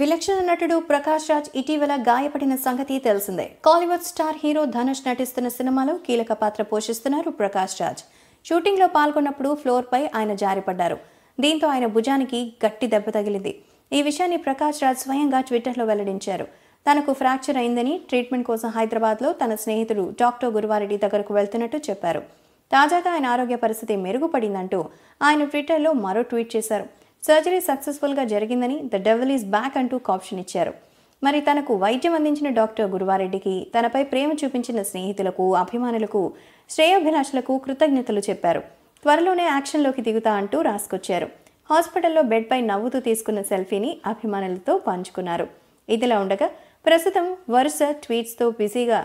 విలక్షణ నటుడు ప్రకాష్ రాజ్ ఇటీవల గాయపడిన సంగతి తెలిసిందే కాలీవుడ్ స్టార్ హీరో ధనుష్ నటిస్తున్న సినిమాలో కీలక పాత్ర పోషిస్తున్నారు ప్రకాష్ రాజ్ షూటింగ్లో పాల్గొన్నప్పుడు ఫ్లోర్పై ఆయన జారిపడ్డారు దీంతో ఆయన భుజానికి గట్టి దెబ్బ తగిలింది ఈ విషయాన్ని ప్రకాష్ రాజ్ స్వయంగా ట్విట్టర్లో వెల్లడించారు తనకు ఫ్రాక్చర్ అయిందని ట్రీట్మెంట్ కోసం హైదరాబాద్లో తన స్నేహితుడు డాక్టర్ గురువారెడ్డి దగ్గరకు వెళ్తున్నట్టు చెప్పారు తాజాగా ఆయన ఆరోగ్య పరిస్థితి మెరుగుపడిందంటూ ఆయన ట్విట్టర్లో మరో ట్వీట్ చేశారు సర్జరీ సక్సెస్ఫుల్గా జరిగిందని ద డెవల్ ఈస్ బ్యాక్ అంటూ కాప్షన్ ఇచ్చారు మరి తనకు వైద్యం అందించిన డాక్టర్ గురువారెడ్డికి తనపై ప్రేమ చూపించిన స్నేహితులకు అభిమానులకు శ్రేయోభిలాషులకు కృతజ్ఞతలు చెప్పారు త్వరలోనే యాక్షన్లోకి దిగుతా అంటూ రాసుకొచ్చారు హాస్పిటల్లో బెడ్పై నవ్వుతూ తీసుకున్న సెల్ఫీని అభిమానులతో పంచుకున్నారు ఇదిలా ఉండగా ప్రస్తుతం వరుస ట్వీట్స్తో బిజీగా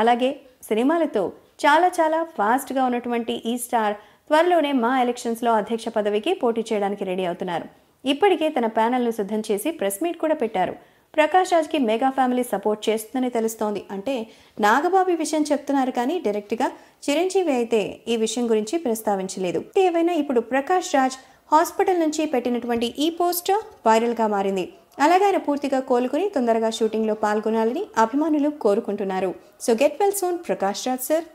అలాగే సినిమాలతో చాలా చాలా ఫాస్ట్గా ఉన్నటువంటి ఈ స్టార్ త్వరలోనే మా ఎలక్షన్స్లో అధ్యక్ష పదవికి పోటీ చేయడానికి రెడీ అవుతున్నారు ఇప్పటికే తన ప్యానల్ను సిద్ధం చేసి ప్రెస్ మీట్ కూడా పెట్టారు ప్రకాష్ రాజ్కి మెగా ఫ్యామిలీ సపోర్ట్ చేస్తుందని తెలుస్తోంది అంటే నాగబాబు విషయం చెప్తున్నారు కానీ డైరెక్ట్గా చిరంజీవి అయితే ఈ విషయం గురించి ప్రస్తావించలేదు ఏవైనా ఇప్పుడు ప్రకాష్ రాజ్ హాస్పిటల్ నుంచి పెట్టినటువంటి ఈ పోస్ట్ వైరల్గా మారింది అలాగే ఆయన పూర్తిగా కోలుకుని తొందరగా షూటింగ్లో పాల్గొనాలని అభిమానులు కోరుకుంటున్నారు so get well soon Prakash Raj sir